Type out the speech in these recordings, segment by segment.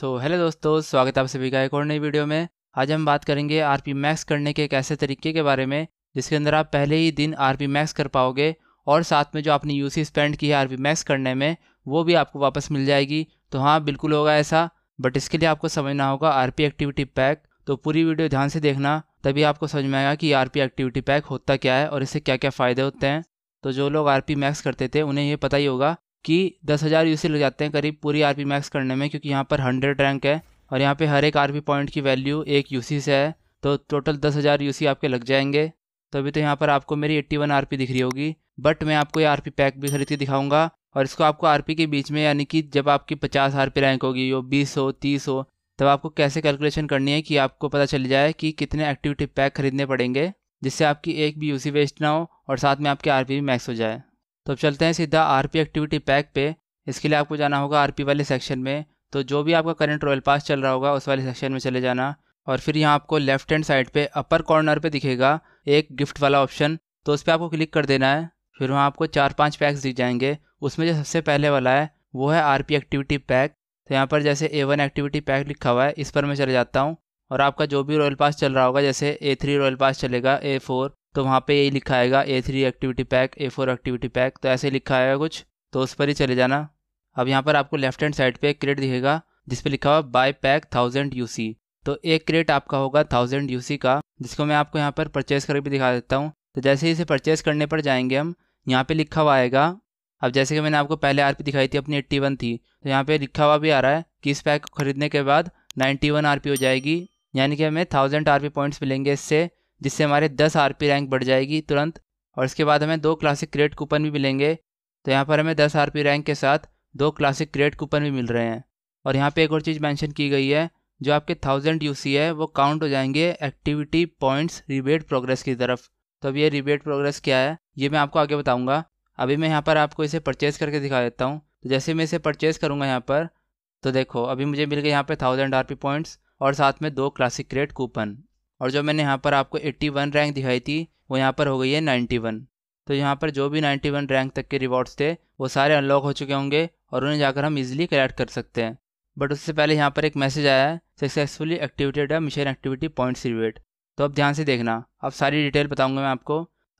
सो so, hello दोस्तों स्वागत है आप सभी का एक और नई वीडियो में आज हम बात करेंगे आर पी मैक्स करने के एक ऐसे तरीके के बारे में जिसके अंदर आप पहले ही दिन आर पी मैक्स कर पाओगे और साथ में जो आपने यू सी स्पेंड की है आर पी मैक्स करने में वो भी आपको वापस मिल जाएगी तो हाँ बिल्कुल होगा ऐसा बट इसके लिए आपको समझना होगा आर पी एक्टिविटी पैक तो पूरी वीडियो ध्यान से देखना तभी आपको समझ में आएगा कि आर पी एक्टिविटी पैक होता क्या है और इससे क्या क्या फ़ायदे होते हैं तो जो लोग आर पी मैक्स करते थे उन्हें ये पता ही होगा कि दस हज़ार यूसी लग जाते हैं करीब पूरी आरपी मैक्स करने में क्योंकि यहाँ पर हंड्रेड रैंक है और यहाँ पे हर एक आरपी पॉइंट की वैल्यू एक यूसी से है तो टोटल दस हज़ार यू आपके लग जाएंगे तो अभी तो यहाँ पर आपको मेरी एट्टी वन आर दिख रही होगी बट मैं आपको ये आर पैक भी खरीद के दिखाऊँगा और इसको आपको आर के बीच में यानी कि जब आपकी पचास आर रैंक होगी वो बीस हो तीस हो तब आपको कैसे कैलकुलेशन करनी है कि आपको पता चल जाए कि कितने एक्टिविटी पैक खरीदने पड़ेंगे जिससे आपकी एक भी यूसी वेस्ट ना हो और साथ में आपके आर भी मैक्स हो जाए तो अब चलते हैं सीधा पी एक्टिविटी पैक पे इसके लिए आपको जाना होगा पी वाले सेक्शन में तो जो भी आपका करंट रॉयल पास चल रहा होगा उस वाले सेक्शन में चले जाना और फिर यहाँ आपको लेफ्ट हैंड साइड पे अपर कॉर्नर पे दिखेगा एक गिफ्ट वाला ऑप्शन तो उस पर आपको क्लिक कर देना है फिर वहाँ आपको चार पाँच पैक्स दिख जाएंगे उसमें जो सबसे पहले वाला है वो है आर एक्टिविटी पैक तो यहाँ पर जैसे ए वन एक्टिविटी पैक लिखा हुआ है इस पर मैं चले जाता हूँ और आपका जो भी रॉयल पास चल रहा होगा जैसे ए थ्री रॉयल पास चलेगा ए फोर तो वहाँ पे यही लिखा आएगा A three activity pack A four activity pack तो ऐसे लिखा आएगा कुछ तो उस पर ही चले जाना अब यहाँ पर आपको लेफ्ट हैंड साइड पे एक क्रेट दिखेगा जिस लिखा हुआ बाय पैक थाउजेंड यू तो एक क्रेट आपका होगा थाउजेंड यू का जिसको मैं आपको यहाँ पर परचेज़ करके भी दिखा देता हूँ तो जैसे ही इसे परचेज़ करने पर जाएंगे हम यहाँ पर लिखा हुआ आएगा अब जैसे कि मैंने आपको पहले आर दिखाई थी अपनी एट्टी वन थी तो यहाँ पे लिखा हुआ भी आ रहा है कि इस पैक को खरीदने के बाद नाइन्टी वन हो जाएगी यानी कि हमें थाउजेंड आर पॉइंट्स मिलेंगे इससे जिससे हमारे दस आर रैंक बढ़ जाएगी तुरंत और इसके बाद हमें दो क्लासिक क्रेड कूपन भी मिलेंगे तो यहाँ पर हमें दस आर रैंक के साथ दो क्लासिक क्रेड कूपन भी मिल रहे हैं और यहाँ पे एक और चीज़ मेंशन की गई है जो आपके थाउजेंड यू है वो काउंट हो जाएंगे एक्टिविटी पॉइंट्स रिबेट प्रोग्रेस की तरफ तो अब ये रिबेट प्रोग्रेस क्या है ये मैं आपको आगे बताऊँगा अभी मैं यहाँ पर आपको इसे परचेज़ करके दिखा देता हूँ तो जैसे मैं इसे परचेज़ करूँगा यहाँ पर तो देखो अभी मुझे मिल गए यहाँ पर थाउजेंड आर पी पॉइंट्स और साथ में दो क्लासिक क्रेड कूपन और जो मैंने यहाँ पर आपको 81 रैंक दिखाई थी वो यहाँ पर हो गई है 91 तो यहाँ पर जो भी 91 रैंक तक के रिवॉर्ड्स थे वो सारे अनलॉक हो चुके होंगे और उन्हें जाकर हम इजीली कलेक्ट कर सकते हैं बट उससे पहले यहाँ पर एक मैसेज आया है सक्सेसफुली एक्टिवेटेड है मिशन एक्टिविटी पॉइंट्स रिवेट तो अब ध्यान से देखना अब सारी डिटेल बताऊँगा मैं आपको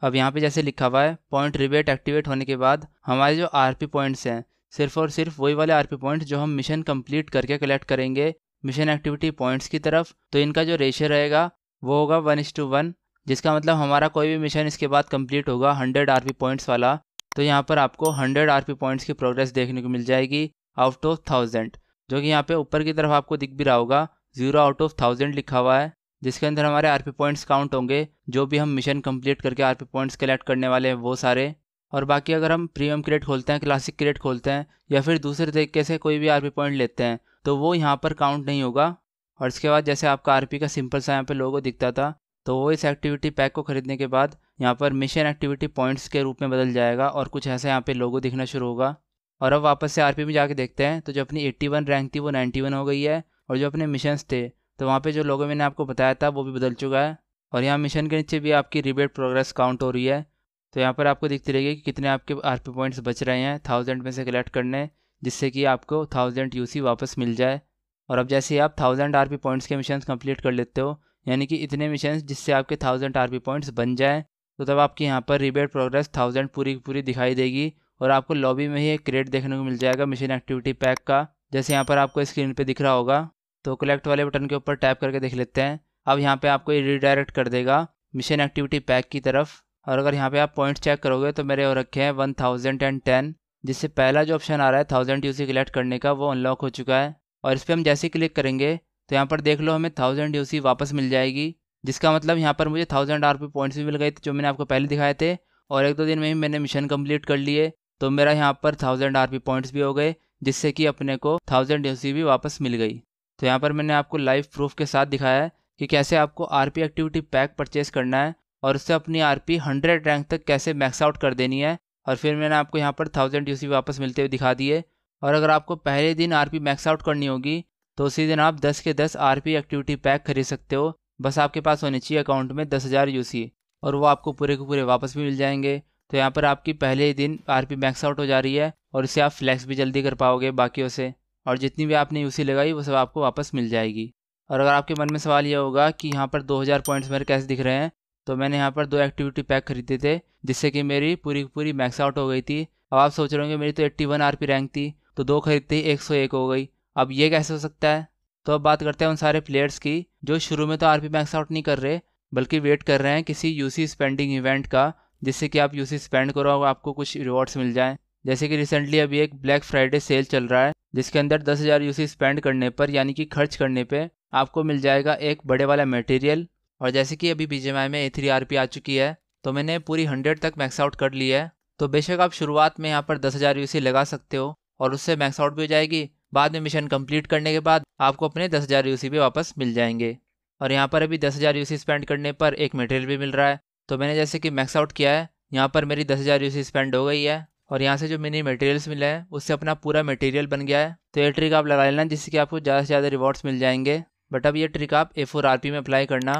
अब यहाँ पर जैसे लिखा हुआ है पॉइंट रिवेट एक्टिवेट होने के बाद हमारे जो आर पॉइंट्स हैं सिर्फ और सिर्फ वही वाले आर पॉइंट्स जो हम मिशन कम्प्लीट करके कलेक्ट करेंगे मिशन एक्टिविटी पॉइंट्स की तरफ तो इनका जो रेशियो रहेगा वो होगा वन इस टू वन जिसका मतलब हमारा कोई भी मिशन इसके बाद कंप्लीट होगा हंड्रेड आर पॉइंट्स वाला तो यहाँ पर आपको हंड्रेड आर पॉइंट्स की प्रोग्रेस देखने को मिल जाएगी आउट ऑफ थाउजेंड जो कि यहाँ पे ऊपर की तरफ आपको दिख भी रहा होगा जीरो आउट ऑफ थाउजेंड लिखा हुआ है जिसके अंदर हमारे आर पॉइंट्स काउंट होंगे जो भी हम मिशन कम्प्लीट करके आर पॉइंट्स कलेक्ट करने वाले हैं वो सारे और बाकी अगर हम प्रीमियम क्रेट खोलते हैं क्लासिक क्रेट खोलते हैं या फिर दूसरे तरीके से कोई भी आर पॉइंट लेते हैं तो वो यहाँ पर काउंट नहीं होगा और इसके बाद जैसे आपका आर का सिंपल सा यहाँ पर लोगो दिखता था तो वो इस एक्टिविटी पैक को खरीदने के बाद यहाँ पर मिशन एक्टिविटी पॉइंट्स के रूप में बदल जाएगा और कुछ ऐसा यहाँ पे लोगो दिखना शुरू होगा और अब वापस से आरपी में जाके देखते हैं तो जो अपनी 81 रैंक थी वो 91 हो गई है और जो अपने मिशन थे तो वहाँ पे जो लोगों मैंने आपको बताया था वो भी बदल चुका है और यहाँ मिशन के नीचे भी आपकी रिबेट प्रोग्रेस काउंट हो रही है तो यहाँ पर आपको दिखती रहेगी कि कितने आपके आर पॉइंट्स बच रहे हैं थाउजेंड में से कलेक्ट करने जिससे कि आपको थाउजेंड यू वापस मिल जाए और अब जैसे आप थाउजेंड आर पॉइंट्स के मिशन कंप्लीट कर लेते हो यानी कि इतने मिशन जिससे आपके थाउजेंड आर पॉइंट्स बन जाएँ तो तब आपके यहाँ पर रिबेट प्रोग्रेस थाउजेंड पूरी पूरी दिखाई देगी और आपको लॉबी में ही एक क्रेट देखने को मिल जाएगा मिशन एक्टिविटी पैक का जैसे यहाँ पर आपको स्क्रीन पर दिख रहा होगा तो कलेक्ट वाले बटन के ऊपर टैप करके देख लेते हैं अब यहाँ पर आपको ये रिडायरेक्ट कर देगा मिशन एक्टिविटी पैक की तरफ और अगर यहाँ पे आप पॉइंट्स चेक करोगे तो मेरे हो रखे हैं वन थाउजेंड एंड टेन जिससे पहला जो ऑप्शन आ रहा है थाउजेंड यूसी कलेक्ट करने का वो अनलॉक हो चुका है और इस पर हम जैसे क्लिक करेंगे तो यहाँ पर देख लो हमें थाउजेंड यू वापस मिल जाएगी जिसका मतलब यहाँ पर मुझे थाउजेंड आर पी पॉइंट्स भी मिल गए थे जो मैंने आपको पहले दिखाए थे और एक दो दिन में ही मैंने मिशन कम्प्लीट कर लिए तो मेरा यहाँ पर थाउजेंड आर पी पॉइंट्स भी हो गए जिससे कि अपने को थाउजेंड यू भी वापस मिल गई तो यहाँ पर मैंने आपको लाइव प्रूफ के साथ दिखाया है कि कैसे आपको R P activity pack purchase करना है और उससे अपनी आर पी हंड्रेड रैंक तक कैसे मैक्स आउट कर देनी है और फिर मैंने आपको यहाँ पर थाउजेंड यू वापस मिलते हुए दिखा दिए और अगर आपको पहले दिन आर पी मैक्स आउट करनी होगी तो उसी दिन आप 10 के 10 आर पी एक्टिविटी पैक खरीद सकते हो बस आपके पास होने चाहिए अकाउंट में दस हज़ार यू सी और वो आपको पूरे के पूरे वापस भी मिल जाएंगे तो यहाँ पर आपकी पहले ही दिन आर पी मैक्स आउट हो जा रही है और इसे आप फ्लैक्स भी जल्दी कर पाओगे बाकियों से और जितनी भी आपने यूसी लगाई वो सब आपको वापस मिल जाएगी और अगर आपके मन में सवाल ये होगा कि यहाँ पर 2000 पॉइंट्स मेरे कैसे दिख रहे हैं तो मैंने यहाँ पर दो एक्टिविटी पैक खरीदे थे जिससे कि मेरी पूरी पूरी मैक्स आउट हो गई थी अब आप सोच रहे होंगे मेरी तो 81 आरपी रैंक थी तो दो खरीदते ही एक सौ एक हो गई अब ये कैसे हो सकता है तो अब बात करते हैं उन सारे प्लेयर्स की जो शुरू में तो आर पी मैक्स आउट नहीं कर रहे बल्कि वेट कर रहे हैं किसी यूसी स्पेंडिंग इवेंट का जिससे कि आप यूसी स्पेंड करो और आपको कुछ रिवॉर्ड्स मिल जाएँ जैसे कि रिसेंटली अभी एक ब्लैक फ्राइडे सेल चल रहा है जिसके अंदर दस हज़ार यूसी स्पेंड करने पर यानी कि खर्च करने पर आपको मिल जाएगा एक बड़े वाला मटेरियल और जैसे कि अभी बी में ए थ्री आर पी आ चुकी है तो मैंने पूरी हंड्रेड तक मैक्स आउट कर ली है तो बेशक आप शुरुआत में यहाँ पर दस हज़ार यूसी लगा सकते हो और उससे मैक्स आउट भी हो जाएगी बाद में मिशन कंप्लीट करने के बाद आपको अपने दस हज़ार यू सी वापस मिल जाएंगे और यहाँ पर अभी दस हज़ार यू सी स्पेंड करने पर एक मटेरियल भी मिल रहा है तो मैंने जैसे कि मैक्स आउट किया है यहाँ पर मेरी दस हज़ार यू स्पेंड हो गई है और यहाँ से जो मिनी मटेरियल्स मिले हैं उससे अपना पूरा मटेरियल बन गया है तो ये ट्रिक आप लगा लेना जिससे कि आपको ज़्यादा से ज़्यादा रिवॉर्ड्स मिल जाएंगे बट अब ये ट्रिक आप ए फोर आर पी में अप्लाई करना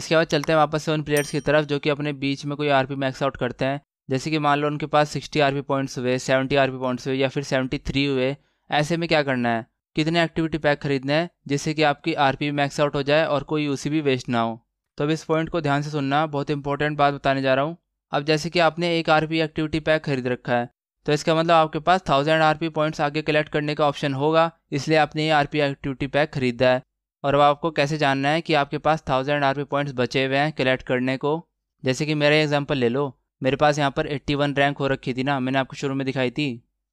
इसके बाद चलते हैं वापस से उन प्लेयर्स की तरफ जो कि अपने बीच में कोई आर पी मैक्स आउट करते हैं जैसे कि मान लो उनके पास सिक्सटी आर पॉइंट्स हुए सेवेंटी आर पॉइंट्स हुए या फिर सेवेंटी थ्री हुए ऐसे में क्या करना है कितने एक्टिविटी पैक खरीदने हैं जिससे कि आपकी आर मैक्स आउट हो जाए और कोई यू भी वेस्ट ना हो तो अब इस पॉइंट को ध्यान से सुनना बहुत इंपॉर्टेंट बात बताने जा रहा हूँ अब जैसे कि आपने एक आर एक्टिविटी पैक खरीद रखा है तो इसका मतलब आपके पास थाउजेंड आर पॉइंट्स आगे कलेक्ट करने का ऑप्शन होगा इसलिए आपने ये आर एक्टिविटी पैक खरीदा है और अब आपको कैसे जानना है कि आपके पास थाउजेंड आर पॉइंट्स बचे हुए हैं कलेक्ट करने को जैसे कि मेरा एग्जाम्पल ले लो मेरे पास यहाँ पर 81 रैंक हो रखी थी ना मैंने आपको शुरू में दिखाई थी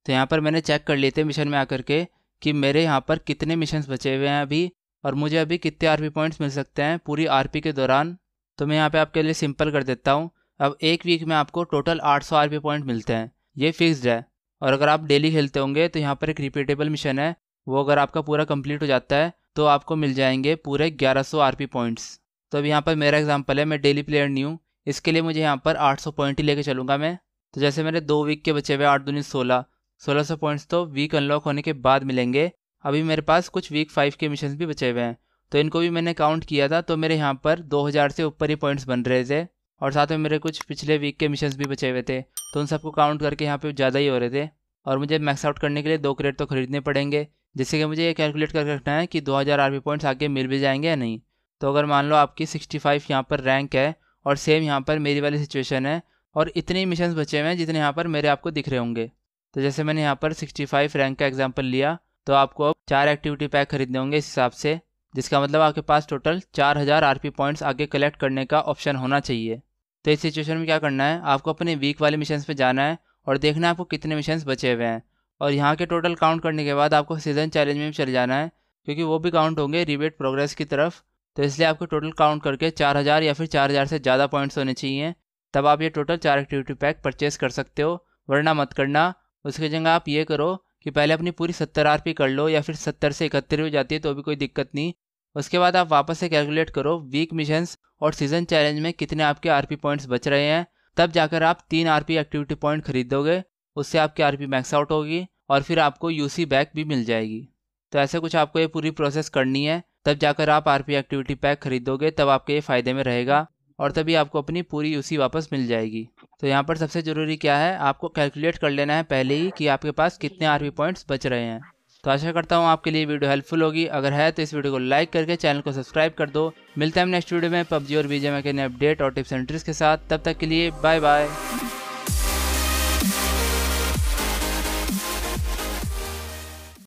तो यहाँ पर मैंने चेक कर लिए थे मिशन में आकर के कि मेरे यहाँ पर कितने मिशन बचे हुए हैं अभी और मुझे अभी कितने आर पॉइंट्स मिल सकते हैं पूरी आर के दौरान तो मैं यहाँ पर आपके लिए सिंपल कर देता हूँ अब एक वीक में आपको टोटल आठ सौ आर पॉइंट मिलते हैं ये फिक्सड है और अगर आप डेली खेलते होंगे तो यहाँ पर एक रिपीटेबल मिशन है वो अगर आपका पूरा कंप्लीट हो जाता है तो आपको मिल जाएंगे पूरे 1100 आरपी पॉइंट्स तो अब यहाँ पर मेरा एग्जांपल है मैं डेली प्लेयर नहीं हूँ इसके लिए मुझे यहाँ पर 800 पॉइंट ही लेके चलूँगा मैं तो जैसे मेरे दो वीक के बचे हुए आठ दूनी सोलह सोलह सौ पॉइंट्स तो वीक अनलॉक होने के बाद मिलेंगे अभी मेरे पास कुछ वीक फाइव के मिशन भी बचे हुए हैं तो इनको भी मैंने काउंट किया था तो मेरे यहाँ पर 2000 से ऊपर ही पॉइंट्स बन रहे थे और साथ में मेरे कुछ पिछले वीक के मिशन भी बचे हुए थे तो उन सबको काउंट करके यहाँ पर ज़्यादा ही हो रहे थे और मुझे मैक्स आउट करने के लिए दो क्रेट तो खरीदने पड़ेंगे जिससे कि मुझे ये कैलकुलेट करके रखना है कि 2000 हज़ार पॉइंट्स आगे मिल भी जाएंगे या नहीं तो अगर मान लो आपकी 65 यहाँ पर रैंक है और सेम यहाँ पर मेरी वाली सिचुएशन है और इतने ही मिशन बचे हुए हैं जितने यहाँ पर मेरे आपको दिख रहे होंगे तो जैसे मैंने यहाँ पर 65 रैंक का एग्जाम्पल लिया तो आपको अब चार एक्टिविटी पैक खरीदने होंगे इस हिसाब से जिसका मतलब आपके पास टोटल 4000 हज़ार आर पॉइंट्स आगे कलेक्ट करने का ऑप्शन होना चाहिए तो इस सिचुएशन में क्या करना है आपको अपने वीक वाले मिशन पर जाना है और देखना है आपको कितने मिशन बचे हुए हैं और यहाँ के टोटल काउंट करने के बाद आपको सीजन चैलेंज में भी चले जाना है क्योंकि वो भी काउंट होंगे रिबेट प्रोग्रेस की तरफ तो इसलिए आपको टोटल काउंट करके चार हज़ार या फिर चार हज़ार से ज़्यादा पॉइंट्स होने चाहिए तब आप ये टोटल चार एक्टिविटी पैक परचेस कर सकते हो वरना मत करना उसकी जगह आप ये करो कि पहले अपनी पूरी सत्तर आर कर लो या फिर सत्तर से इकहत्तर हो जाती है तो भी कोई दिक्कत नहीं उसके बाद आप वापस से कैलकुलेट करो वीक मिशन और सीजन चैलेंज में कितने आपके आर पॉइंट्स बच रहे हैं तब जाकर आप तीन आर एक्टिविटी पॉइंट खरीदोगे उससे आपकी आर मैक्स आउट होगी और फिर आपको यूसी बैक भी मिल जाएगी तो ऐसे कुछ आपको ये पूरी प्रोसेस करनी है तब जाकर आप आरपी एक्टिविटी पैक खरीदोगे तब आपके ये फ़ायदे में रहेगा और तभी आपको अपनी पूरी यूसी वापस मिल जाएगी तो यहाँ पर सबसे ज़रूरी क्या है आपको कैलकुलेट कर लेना है पहले ही कि आपके पास कितने आर पॉइंट्स बच रहे हैं तो आशा करता हूँ आपके लिए वीडियो हेल्पफुल होगी अगर है तो इस वीडियो को लाइक करके चैनल को सब्सक्राइब कर दो मिलते हैं नेक्स्ट वीडियो में पबजी और बीजेम के नए अपडेट और टिप्स एंड ट्रिक्स के साथ तब तक के लिए बाय बाय